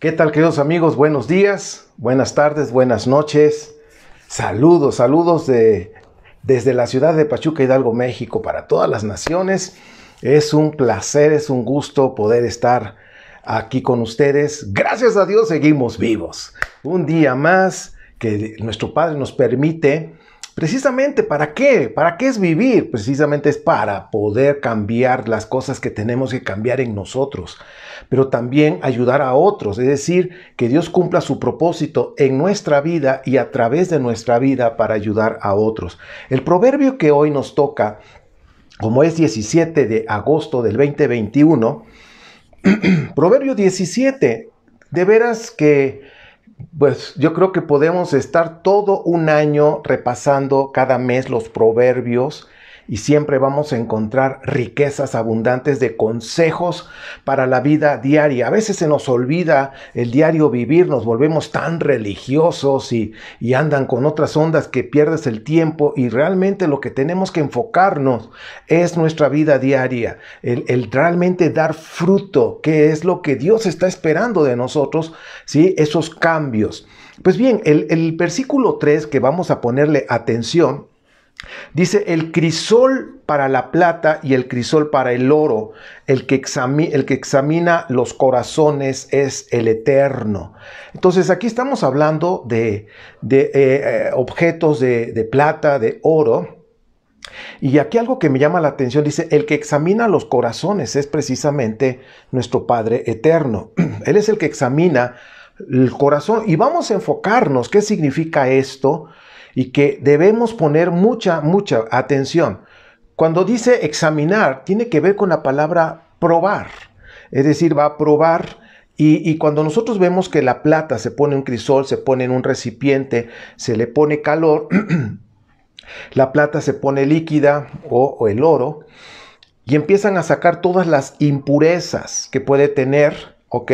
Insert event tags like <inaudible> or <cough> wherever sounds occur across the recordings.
¿Qué tal, queridos amigos? Buenos días, buenas tardes, buenas noches. Saludos, saludos de, desde la ciudad de Pachuca Hidalgo, México, para todas las naciones. Es un placer, es un gusto poder estar aquí con ustedes. Gracias a Dios seguimos vivos. Un día más que nuestro Padre nos permite Precisamente, ¿para qué? ¿Para qué es vivir? Precisamente es para poder cambiar las cosas que tenemos que cambiar en nosotros, pero también ayudar a otros, es decir, que Dios cumpla su propósito en nuestra vida y a través de nuestra vida para ayudar a otros. El proverbio que hoy nos toca, como es 17 de agosto del 2021, <clears throat> proverbio 17, de veras que pues yo creo que podemos estar todo un año repasando cada mes los proverbios y siempre vamos a encontrar riquezas abundantes de consejos para la vida diaria. A veces se nos olvida el diario vivir, nos volvemos tan religiosos y, andan con otras ondas que pierdes el tiempo y realmente lo que tenemos que enfocarnos es nuestra vida diaria, el, realmente dar fruto, que es lo que Dios está esperando de nosotros, ¿sí? esos cambios. Pues bien, el, el versículo 3 que vamos a ponerle atención Dice, el crisol para la plata y el crisol para el oro, el que, examina, el que examina los corazones es el eterno. Entonces aquí estamos hablando de, eh, eh, objetos de, de plata, de oro, y aquí algo que me llama la atención dice, el que examina los corazones es precisamente nuestro Padre Eterno. <clears throat> Él es el que examina el corazón. Y vamos a enfocarnos, ¿qué significa esto? y que debemos poner mucha, mucha atención. Cuando dice examinar, tiene que ver con la palabra probar, es decir, va a probar. Y, cuando nosotros vemos que la plata se pone en un crisol, se pone en un recipiente, se le pone calor, <clears throat> la plata se pone líquida o, o el oro, y empiezan a sacar todas las impurezas que puede tener, ¿ok?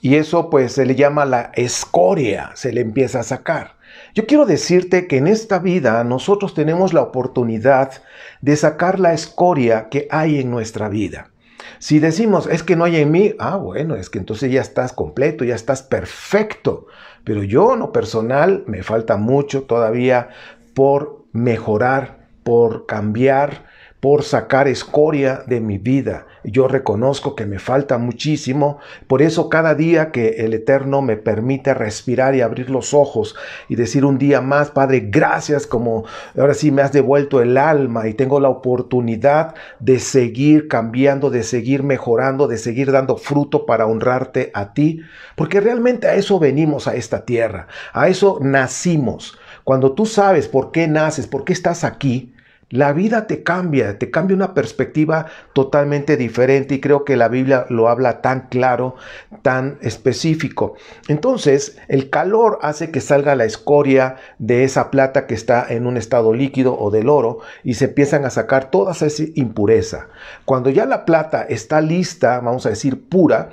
Y eso pues se le llama la escoria, se le empieza a sacar. Yo quiero decirte que en esta vida nosotros tenemos la oportunidad de sacar la escoria que hay en nuestra vida. Si decimos, es que no hay en mí, ah, bueno, es que entonces ya estás completo, ya estás perfecto. Pero yo, en lo personal, me falta mucho todavía por mejorar, por cambiar, por sacar escoria de mi vida. Yo reconozco que me falta muchísimo, por eso cada día que el Eterno me permite respirar y abrir los ojos y decir un día más, Padre, gracias como ahora sí me has devuelto el alma y tengo la oportunidad de seguir cambiando, de seguir mejorando, de seguir dando fruto para honrarte a ti, porque realmente a eso venimos a esta tierra, a eso nacimos. Cuando tú sabes por qué naces, por qué estás aquí, la vida te cambia, te cambia una perspectiva totalmente diferente y creo que la Biblia lo habla tan claro, tan específico. Entonces, el calor hace que salga la escoria de esa plata que está en un estado líquido o del oro y se empiezan a sacar toda esa impureza. Cuando ya la plata está lista, vamos a decir pura,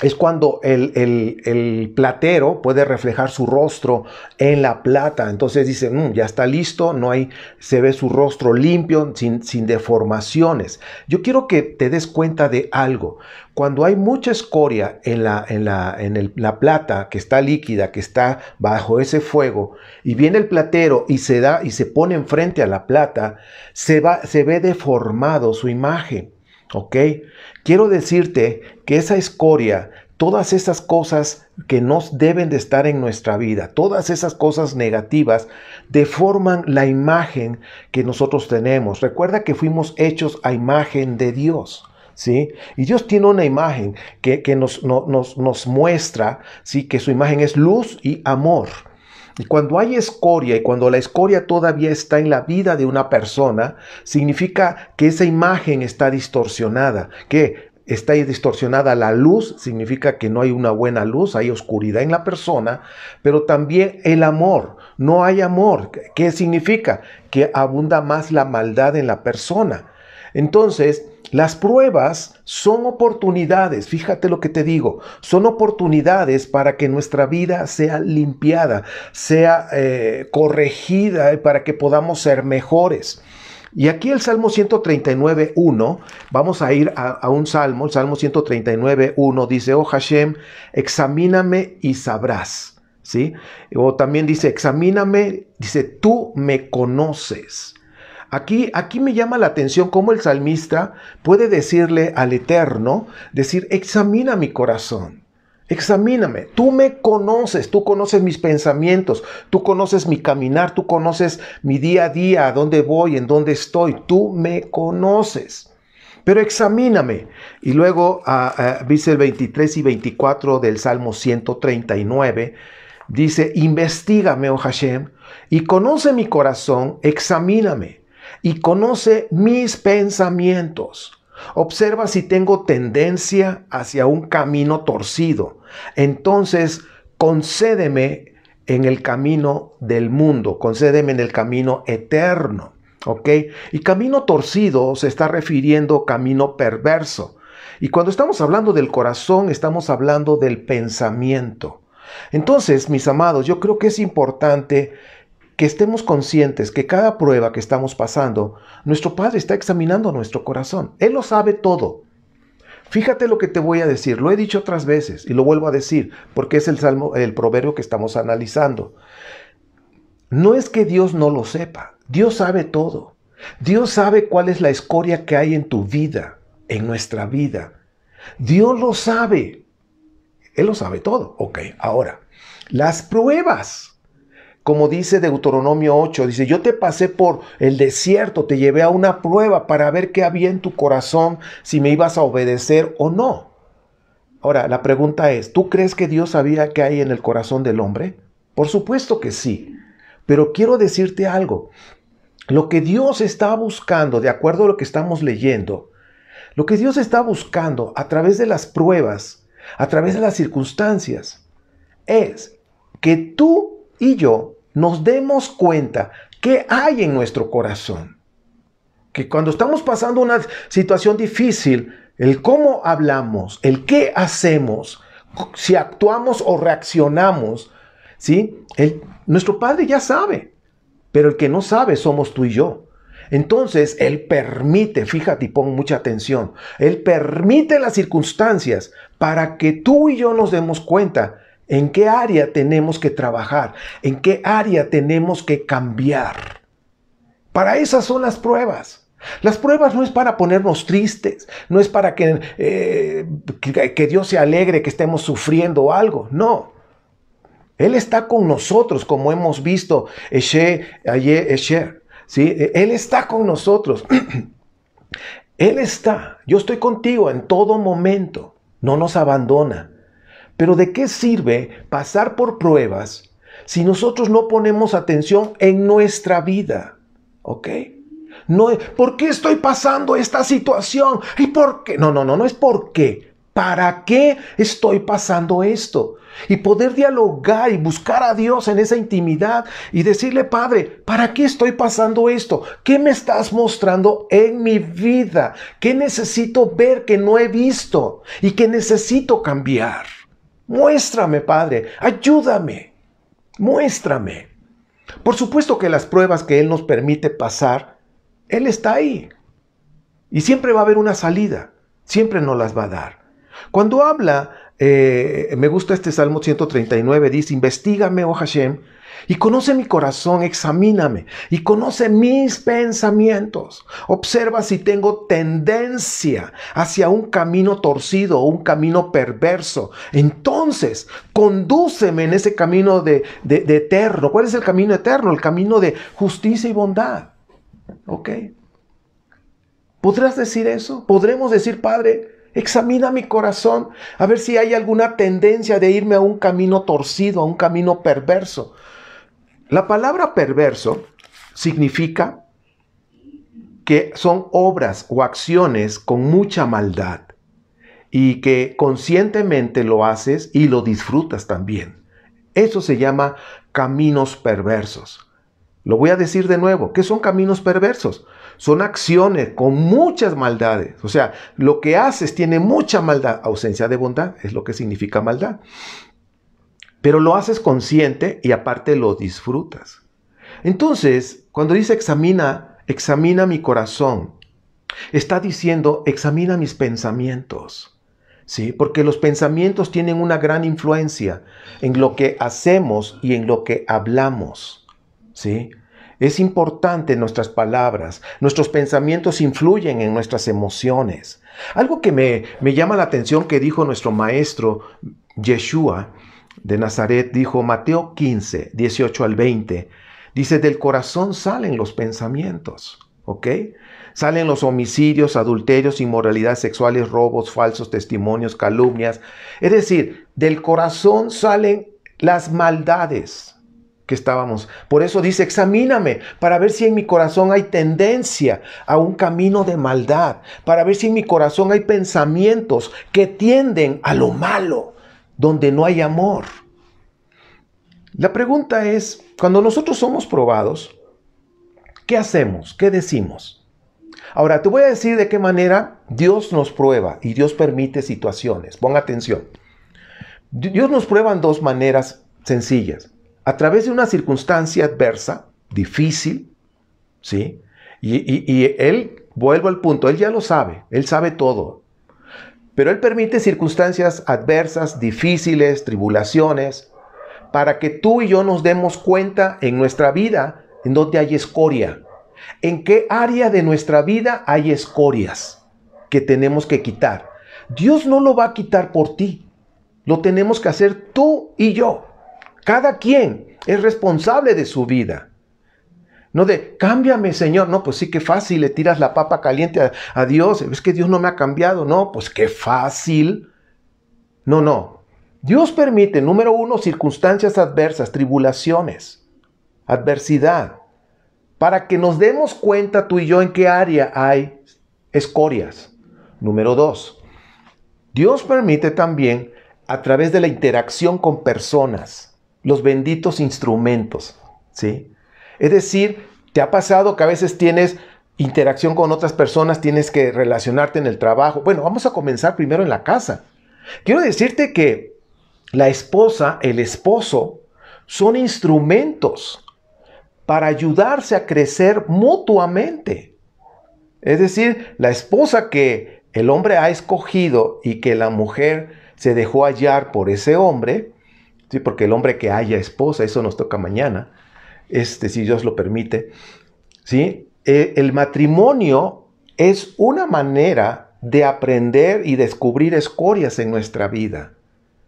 es cuando el, platero puede reflejar su rostro en la plata. Entonces dice, mm, ya está listo, no hay, se ve su rostro limpio, sin, deformaciones. Yo quiero que te des cuenta de algo. Cuando hay mucha escoria en, la, en, la, en la plata que está líquida, que está bajo ese fuego, y viene el platero y se da y se pone enfrente a la plata, se, va, se ve deformado su imagen. ¿Ok? Quiero decirte que esa escoria, todas esas cosas que nos deben de estar en nuestra vida, todas esas cosas negativas, deforman la imagen que nosotros tenemos. Recuerda que fuimos hechos a imagen de Dios. ¿Sí? Y Dios tiene una imagen que, nos, muestra ¿sí? que su imagen es luz y amor. Y cuando hay escoria y cuando la escoria todavía está en la vida de una persona, significa que esa imagen está distorsionada, que está distorsionada la luz, significa que no hay una buena luz, hay oscuridad en la persona, pero también el amor, no hay amor. ¿Qué significa? Que abunda más la maldad en la persona. Entonces, las pruebas son oportunidades, fíjate lo que te digo, son oportunidades para que nuestra vida sea limpiada, sea eh, corregida, para que podamos ser mejores. Y aquí el Salmo 139.1, vamos a ir a, un salmo, el Salmo 139.1, dice, oh Hashem, examíname y sabrás, ¿sí? O también dice, examíname, dice, tú me conoces. Aquí, me llama la atención cómo el salmista puede decirle al Eterno, decir, examina mi corazón. Examíname, tú me conoces, tú conoces mis pensamientos, tú conoces mi caminar, tú conoces mi día a día, a dónde voy, en dónde estoy, tú me conoces. Pero examíname. Y luego dice el 23 y 24 del Salmo 139, dice, investigame, oh Hashem, y conoce mi corazón, examíname y conoce mis pensamientos. Observa si tengo tendencia hacia un camino torcido. Entonces, concédeme en el camino del mundo, concédeme en el camino eterno. ¿Ok? Y camino torcido se está refiriendo camino perverso. Y cuando estamos hablando del corazón, estamos hablando del pensamiento. Entonces, mis amados, yo creo que es importante que estemos conscientes que cada prueba que estamos pasando, nuestro Padre está examinando nuestro corazón. Él lo sabe todo. Fíjate lo que te voy a decir, lo he dicho otras veces y lo vuelvo a decir, porque es el salmo el proverbio que estamos analizando. No es que Dios no lo sepa, Dios sabe todo. Dios sabe cuál es la escoria que hay en tu vida, en nuestra vida. Dios lo sabe. Él lo sabe todo. Ok, ahora, las pruebas como dice Deuteronomio 8, dice, yo te pasé por el desierto, te llevé a una prueba para ver qué había en tu corazón, si me ibas a obedecer o no. Ahora, la pregunta es, ¿tú crees que Dios sabía qué hay en el corazón del hombre? Por supuesto que sí, pero quiero decirte algo. Lo que Dios está buscando, de acuerdo a lo que estamos leyendo, lo que Dios está buscando a través de las pruebas, a través de las circunstancias, es que tú y yo nos demos cuenta qué hay en nuestro corazón. Que cuando estamos pasando una situación difícil, el cómo hablamos, el qué hacemos, si actuamos o reaccionamos, ¿sí? El, nuestro Padre ya sabe, pero el que no sabe somos tú y yo. Entonces, Él permite, fíjate y pon mucha atención, Él permite las circunstancias para que tú y yo nos demos cuenta ¿En qué área tenemos que trabajar? ¿En qué área tenemos que cambiar? Para esas son las pruebas. Las pruebas no es para ponernos tristes, no es para que, eh, que, Dios se alegre que estemos sufriendo algo, no. Él está con nosotros, como hemos visto, ¿sí? Él está con nosotros. <clears throat> Él está, yo estoy contigo en todo momento, no nos abandona. Pero ¿de qué sirve pasar por pruebas si nosotros no ponemos atención en nuestra vida? ¿Ok? No, ¿Por qué estoy pasando esta situación? ¿Y por qué? No, no, no, no es por qué. ¿Para qué estoy pasando esto? Y poder dialogar y buscar a Dios en esa intimidad y decirle, Padre, ¿para qué estoy pasando esto? ¿Qué me estás mostrando en mi vida? ¿Qué necesito ver que no he visto y que necesito cambiar? Muéstrame, Padre, ayúdame, muéstrame. Por supuesto que las pruebas que Él nos permite pasar, Él está ahí. Y siempre va a haber una salida, siempre nos las va a dar. Cuando habla, eh, me gusta este Salmo 139, dice, Investígame, oh Hashem, y conoce mi corazón, examíname y conoce mis pensamientos. Observa si tengo tendencia hacia un camino torcido o un camino perverso. Entonces, condúceme en ese camino de, eterno. ¿Cuál es el camino eterno? El camino de justicia y bondad. ¿Ok? ¿Podrás decir eso? ¿Podremos decir, Padre, Examina mi corazón a ver si hay alguna tendencia de irme a un camino torcido, a un camino perverso. La palabra perverso significa que son obras o acciones con mucha maldad y que conscientemente lo haces y lo disfrutas también. Eso se llama caminos perversos. Lo voy a decir de nuevo, ¿qué son caminos perversos? Son acciones con muchas maldades. O sea, lo que haces tiene mucha maldad. Ausencia de bondad es lo que significa maldad pero lo haces consciente y aparte lo disfrutas. Entonces, cuando dice examina, examina mi corazón, está diciendo examina mis pensamientos. ¿Sí? Porque los pensamientos tienen una gran influencia en lo que hacemos y en lo que hablamos. ¿Sí? Es importante nuestras palabras, nuestros pensamientos influyen en nuestras emociones. Algo que me, me llama la atención que dijo nuestro maestro Yeshua de Nazaret dijo Mateo 15, 18 al 20. Dice, del corazón salen los pensamientos, ¿ok? Salen los homicidios, adulterios, inmoralidades sexuales, robos, falsos testimonios, calumnias. Es decir, del corazón salen las maldades que estábamos. Por eso dice, examíname para ver si en mi corazón hay tendencia a un camino de maldad, para ver si en mi corazón hay pensamientos que tienden a lo malo donde no hay amor. La pregunta es, cuando nosotros somos probados, ¿qué hacemos? ¿Qué decimos? Ahora, te voy a decir de qué manera Dios nos prueba y Dios permite situaciones. Pon atención. Dios nos prueba en dos maneras sencillas. A través de una circunstancia adversa, difícil, ¿sí? Y, y Él, vuelvo al punto, Él ya lo sabe, Él sabe todo, pero Él permite circunstancias adversas, difíciles, tribulaciones, para que tú y yo nos demos cuenta en nuestra vida en dónde hay escoria, en qué área de nuestra vida hay escorias que tenemos que quitar. Dios no lo va a quitar por ti, lo tenemos que hacer tú y yo. Cada quien es responsable de su vida. No de, cámbiame, Señor. No, pues sí, qué fácil, le tiras la papa caliente a, Dios. Es que Dios no me ha cambiado. No, pues qué fácil. No, no. Dios permite, número uno, circunstancias adversas, tribulaciones, adversidad, para que nos demos cuenta tú y yo en qué área hay escorias. Número dos, Dios permite también a través de la interacción con personas, los benditos instrumentos, ¿sí? Es decir, ¿te ha pasado que a veces tienes interacción con otras personas, tienes que relacionarte en el trabajo? Bueno, vamos a comenzar primero en la casa. Quiero decirte que la esposa, el esposo, son instrumentos para ayudarse a crecer mutuamente. Es decir, la esposa que el hombre ha escogido y que la mujer se dejó hallar por ese hombre, ¿sí? porque el hombre que haya esposa, eso nos toca mañana, este, si Dios lo permite. ¿sí? Eh, el matrimonio es una manera de aprender y descubrir escorias en nuestra vida.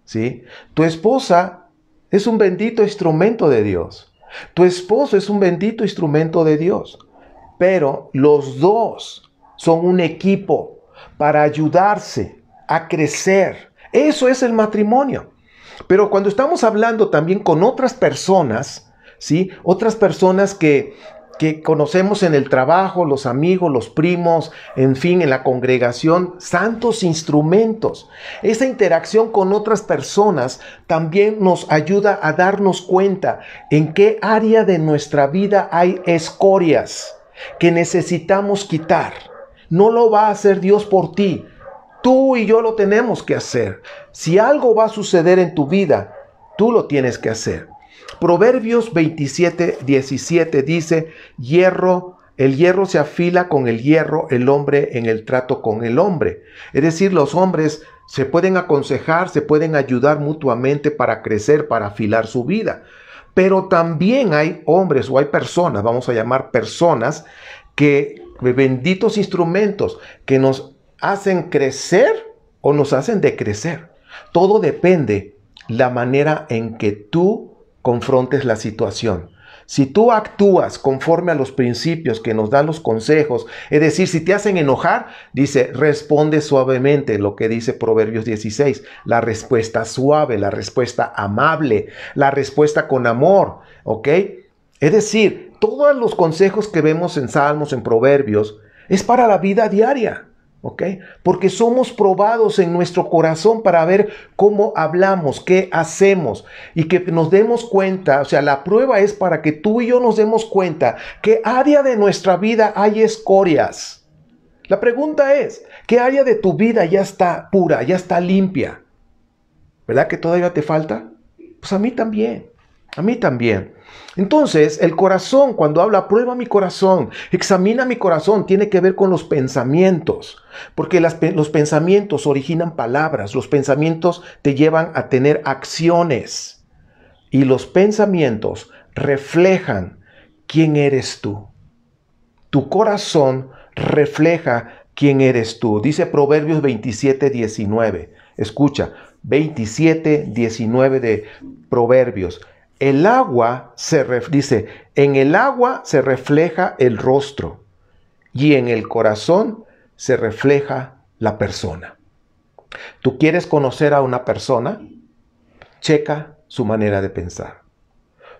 ¿sí? Tu esposa es un bendito instrumento de Dios. Tu esposo es un bendito instrumento de Dios. Pero los dos son un equipo para ayudarse a crecer. Eso es el matrimonio. Pero cuando estamos hablando también con otras personas, otras personas que conocemos en el trabajo, los amigos, los primos, en fin, en la congregación, santos instrumentos. Esa interacción con otras personas también nos ayuda a darnos cuenta en qué área de nuestra vida hay escorias que necesitamos quitar. No lo va a hacer Dios por ti. Tú y yo lo tenemos que hacer. Si algo va a suceder en tu vida, tú lo tienes que hacer. Proverbios 27, 17 dice, hierro, el hierro se afila con el hierro, el hombre en el trato con el hombre. Es decir, los hombres se pueden aconsejar, se pueden ayudar mutuamente para crecer, para afilar su vida. Pero también hay hombres o hay personas, vamos a llamar personas, que benditos instrumentos que nos hacen crecer o nos hacen decrecer. Todo depende la manera en que tú confrontes la situación. Si tú actúas conforme a los principios que nos dan los consejos, es decir, si te hacen enojar, dice, responde suavemente, lo que dice Proverbios 16, la respuesta suave, la respuesta amable, la respuesta con amor, ¿ok? Es decir, todos los consejos que vemos en Salmos, en Proverbios, es para la vida diaria. Porque somos probados en nuestro corazón para ver cómo hablamos, qué hacemos y que nos demos cuenta, o sea, la prueba es para que tú y yo nos demos cuenta qué área de nuestra vida hay escorias. La pregunta es, ¿qué área de tu vida ya está pura, ya está limpia? ¿Verdad que todavía te falta? Pues a mí también. A mí también. Entonces, el corazón, cuando habla, prueba mi corazón, examina mi corazón, tiene que ver con los pensamientos, porque los pensamientos originan palabras, los pensamientos te llevan a tener acciones y los pensamientos reflejan quién eres tú. Tu corazón refleja quién eres tú. Dice Proverbios 27, 19. Escucha, 27, 19 de Proverbios. El agua se dice, en el agua se refleja el rostro y en el corazón se refleja la persona. Tú quieres conocer a una persona, checa su manera de pensar.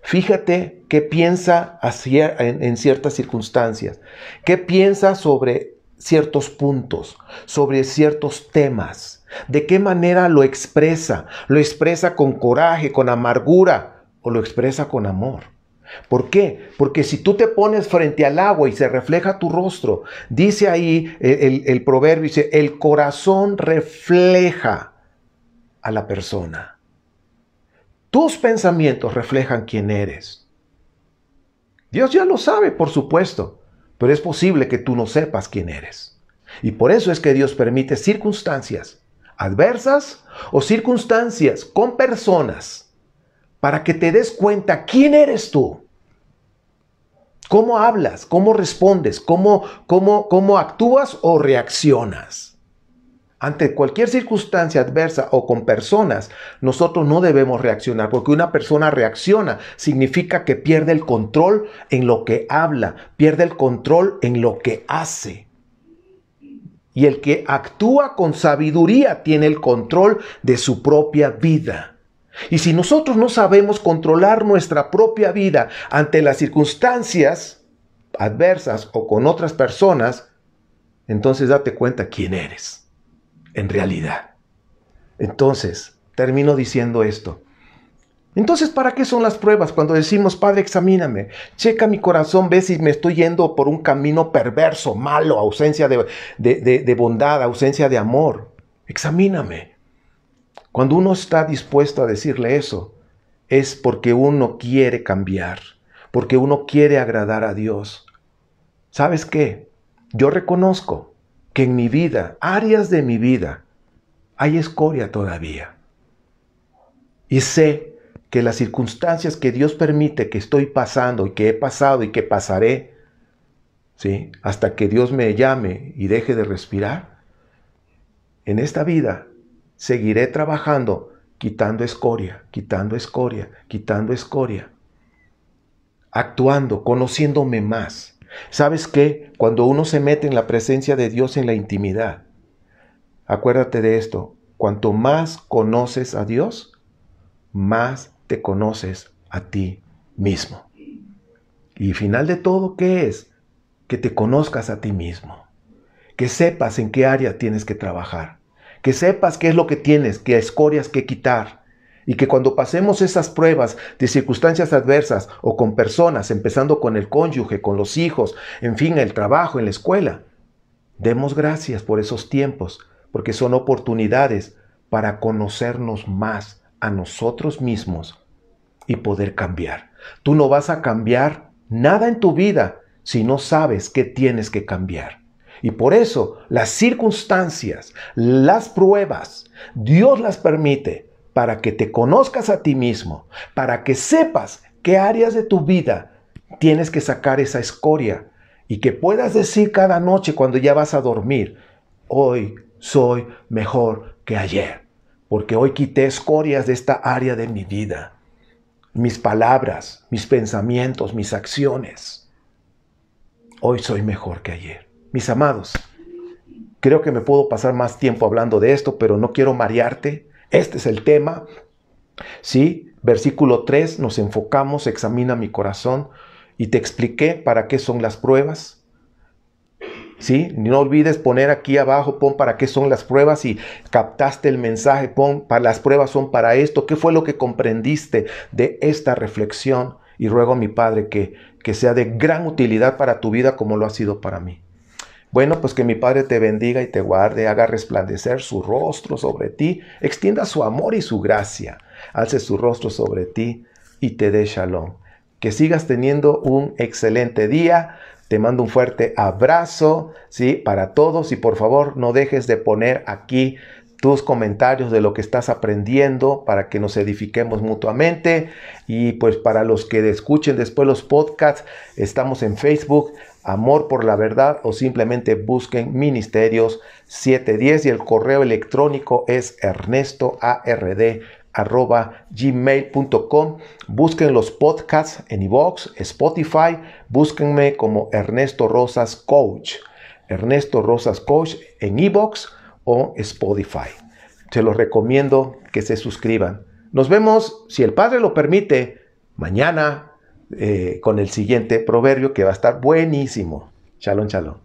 Fíjate qué piensa en ciertas circunstancias, qué piensa sobre ciertos puntos, sobre ciertos temas, de qué manera lo expresa, lo expresa con coraje, con amargura, o lo expresa con amor. ¿Por qué? Porque si tú te pones frente al agua y se refleja tu rostro, dice ahí el, proverbio, dice, el corazón refleja a la persona. Tus pensamientos reflejan quién eres. Dios ya lo sabe, por supuesto, pero es posible que tú no sepas quién eres. Y por eso es que Dios permite circunstancias adversas o circunstancias con personas para que te des cuenta quién eres tú. ¿Cómo hablas? ¿Cómo respondes? ¿Cómo, cómo, cómo actúas o reaccionas? Ante cualquier circunstancia adversa o con personas, nosotros no debemos reaccionar, porque una persona reacciona significa que pierde el control en lo que habla, pierde el control en lo que hace. Y el que actúa con sabiduría tiene el control de su propia vida. Y si nosotros no sabemos controlar nuestra propia vida ante las circunstancias adversas o con otras personas, entonces date cuenta quién eres en realidad. Entonces, termino diciendo esto. Entonces, ¿para qué son las pruebas cuando decimos, Padre, examíname, checa mi corazón, ve si me estoy yendo por un camino perverso, malo, ausencia de, de bondad, ausencia de amor? Examíname. Cuando uno está dispuesto a decirle eso, es porque uno quiere cambiar, porque uno quiere agradar a Dios. ¿Sabes qué? Yo reconozco que en mi vida, áreas de mi vida, hay escoria todavía. Y sé que las circunstancias que Dios permite que estoy pasando y que he pasado y que pasaré, ¿sí? hasta que Dios me llame y deje de respirar, en esta vida Seguiré trabajando quitando escoria, quitando escoria, quitando escoria, actuando, conociéndome más. ¿Sabes qué? Cuando uno se mete en la presencia de Dios en la intimidad, acuérdate de esto, cuanto más conoces a Dios, más te conoces a ti mismo. Y final de todo, ¿qué es? Que te conozcas a ti mismo, que sepas en qué área tienes que trabajar que sepas qué es lo que tienes, qué escorias que quitar. Y que cuando pasemos esas pruebas de circunstancias adversas o con personas, empezando con el cónyuge, con los hijos, en fin, el trabajo, en la escuela, demos gracias por esos tiempos, porque son oportunidades para conocernos más a nosotros mismos y poder cambiar. Tú no vas a cambiar nada en tu vida si no sabes qué tienes que cambiar. Y por eso las circunstancias, las pruebas, Dios las permite para que te conozcas a ti mismo, para que sepas qué áreas de tu vida tienes que sacar esa escoria y que puedas decir cada noche cuando ya vas a dormir, hoy soy mejor que ayer, porque hoy quité escorias de esta área de mi vida, mis palabras, mis pensamientos, mis acciones. Hoy soy mejor que ayer. Mis amados, creo que me puedo pasar más tiempo hablando de esto, pero no quiero marearte. Este es el tema. Sí, versículo 3, nos enfocamos, examina mi corazón y te expliqué para qué son las pruebas. ¿Sí? No olvides poner aquí abajo, pon para qué son las pruebas y captaste el mensaje, pon para las pruebas son para esto. ¿Qué fue lo que comprendiste de esta reflexión? Y ruego a mi Padre que, que sea de gran utilidad para tu vida como lo ha sido para mí. Bueno, pues que mi Padre te bendiga y te guarde, haga resplandecer su rostro sobre ti, extienda su amor y su gracia, alce su rostro sobre ti y te dé shalom. Que sigas teniendo un excelente día. Te mando un fuerte abrazo, ¿sí? Para todos y por favor no dejes de poner aquí tus comentarios de lo que estás aprendiendo para que nos edifiquemos mutuamente. Y pues para los que escuchen después los podcasts, estamos en Facebook, amor por la verdad o simplemente busquen ministerios 710 y el correo electrónico es ernestoard.gmail.com. Busquen los podcasts en box Spotify, búsquenme como Ernesto Rosas Coach. Ernesto Rosas Coach en iVoox o Spotify. Se los recomiendo que se suscriban. Nos vemos, si el Padre lo permite, mañana eh, con el siguiente proverbio que va a estar buenísimo. chalón chalón.